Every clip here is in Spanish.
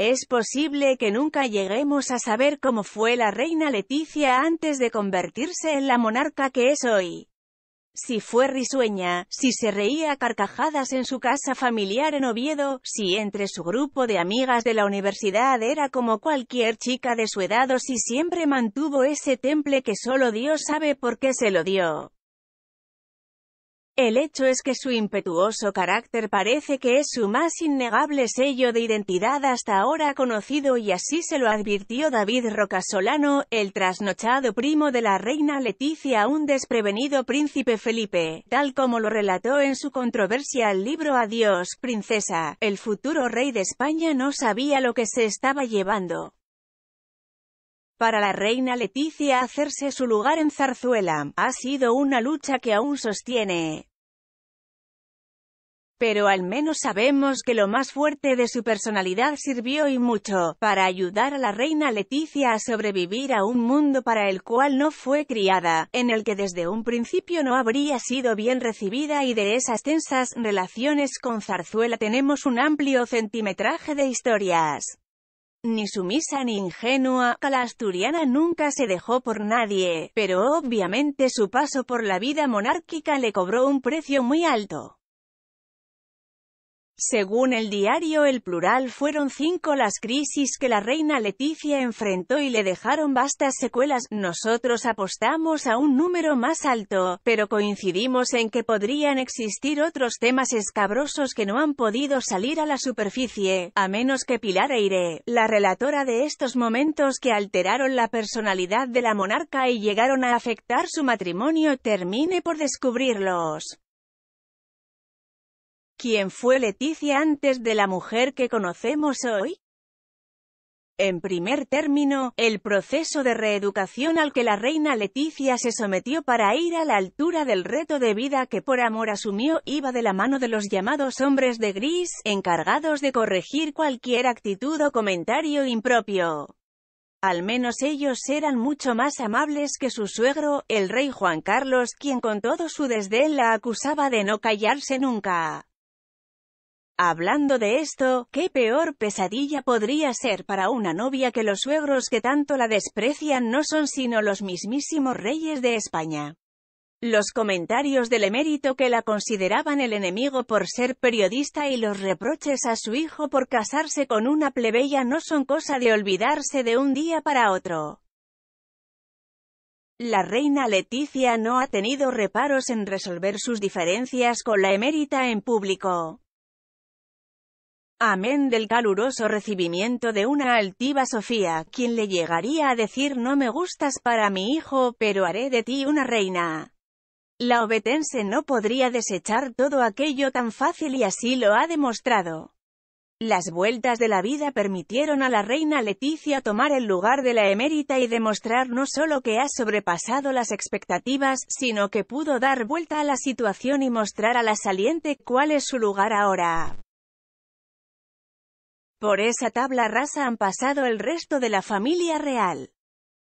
Es posible que nunca lleguemos a saber cómo fue la reina Leticia antes de convertirse en la monarca que es hoy. Si fue risueña, si se reía a carcajadas en su casa familiar en Oviedo, si entre su grupo de amigas de la universidad era como cualquier chica de su edad o si siempre mantuvo ese temple que solo Dios sabe por qué se lo dio. El hecho es que su impetuoso carácter parece que es su más innegable sello de identidad hasta ahora conocido y así se lo advirtió David Rocasolano, el trasnochado primo de la reina Leticia a un desprevenido príncipe Felipe, tal como lo relató en su controversial libro Adiós, princesa, el futuro rey de España no sabía lo que se estaba llevando para la reina Leticia hacerse su lugar en Zarzuela, ha sido una lucha que aún sostiene pero al menos sabemos que lo más fuerte de su personalidad sirvió y mucho, para ayudar a la reina Leticia a sobrevivir a un mundo para el cual no fue criada, en el que desde un principio no habría sido bien recibida y de esas tensas relaciones con Zarzuela tenemos un amplio centimetraje de historias. Ni sumisa ni ingenua, la asturiana nunca se dejó por nadie, pero obviamente su paso por la vida monárquica le cobró un precio muy alto. Según el diario El Plural fueron cinco las crisis que la reina Leticia enfrentó y le dejaron vastas secuelas. Nosotros apostamos a un número más alto, pero coincidimos en que podrían existir otros temas escabrosos que no han podido salir a la superficie, a menos que Pilar Eire, la relatora de estos momentos que alteraron la personalidad de la monarca y llegaron a afectar su matrimonio, termine por descubrirlos. ¿Quién fue Leticia antes de la mujer que conocemos hoy? En primer término, el proceso de reeducación al que la reina Leticia se sometió para ir a la altura del reto de vida que por amor asumió iba de la mano de los llamados hombres de gris, encargados de corregir cualquier actitud o comentario impropio. Al menos ellos eran mucho más amables que su suegro, el rey Juan Carlos, quien con todo su desdén la acusaba de no callarse nunca. Hablando de esto, ¿qué peor pesadilla podría ser para una novia que los suegros que tanto la desprecian no son sino los mismísimos reyes de España? Los comentarios del emérito que la consideraban el enemigo por ser periodista y los reproches a su hijo por casarse con una plebeya no son cosa de olvidarse de un día para otro. La reina Leticia no ha tenido reparos en resolver sus diferencias con la emérita en público. Amén del caluroso recibimiento de una altiva Sofía, quien le llegaría a decir no me gustas para mi hijo, pero haré de ti una reina. La obetense no podría desechar todo aquello tan fácil y así lo ha demostrado. Las vueltas de la vida permitieron a la reina Leticia tomar el lugar de la emérita y demostrar no solo que ha sobrepasado las expectativas, sino que pudo dar vuelta a la situación y mostrar a la saliente cuál es su lugar ahora. Por esa tabla rasa han pasado el resto de la familia real.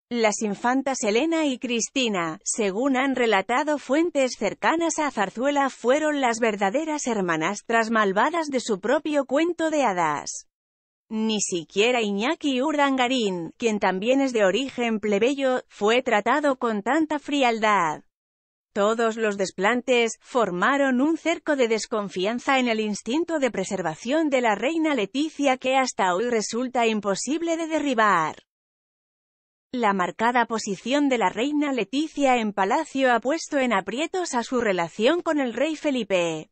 Las infantas Elena y Cristina, según han relatado fuentes cercanas a Zarzuela, fueron las verdaderas hermanastras malvadas de su propio cuento de hadas. Ni siquiera Iñaki Urdangarín, quien también es de origen plebeyo, fue tratado con tanta frialdad. Todos los desplantes formaron un cerco de desconfianza en el instinto de preservación de la reina Leticia que hasta hoy resulta imposible de derribar. La marcada posición de la reina Leticia en Palacio ha puesto en aprietos a su relación con el rey Felipe.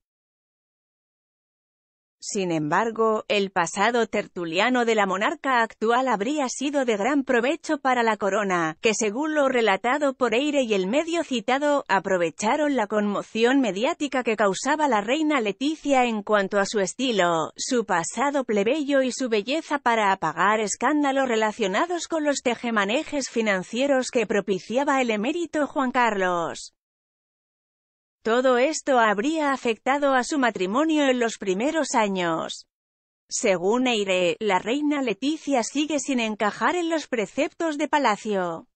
Sin embargo, el pasado tertuliano de la monarca actual habría sido de gran provecho para la corona, que según lo relatado por Eire y el medio citado, aprovecharon la conmoción mediática que causaba la reina Leticia en cuanto a su estilo, su pasado plebeyo y su belleza para apagar escándalos relacionados con los tejemanejes financieros que propiciaba el emérito Juan Carlos. Todo esto habría afectado a su matrimonio en los primeros años. Según Eire, la reina Leticia sigue sin encajar en los preceptos de palacio.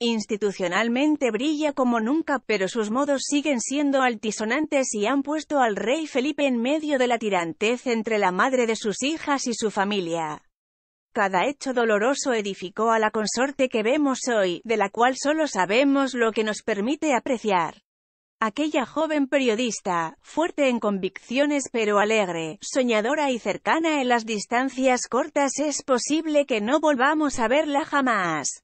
Institucionalmente brilla como nunca, pero sus modos siguen siendo altisonantes y han puesto al rey Felipe en medio de la tirantez entre la madre de sus hijas y su familia. Cada hecho doloroso edificó a la consorte que vemos hoy, de la cual solo sabemos lo que nos permite apreciar. Aquella joven periodista, fuerte en convicciones pero alegre, soñadora y cercana en las distancias cortas es posible que no volvamos a verla jamás.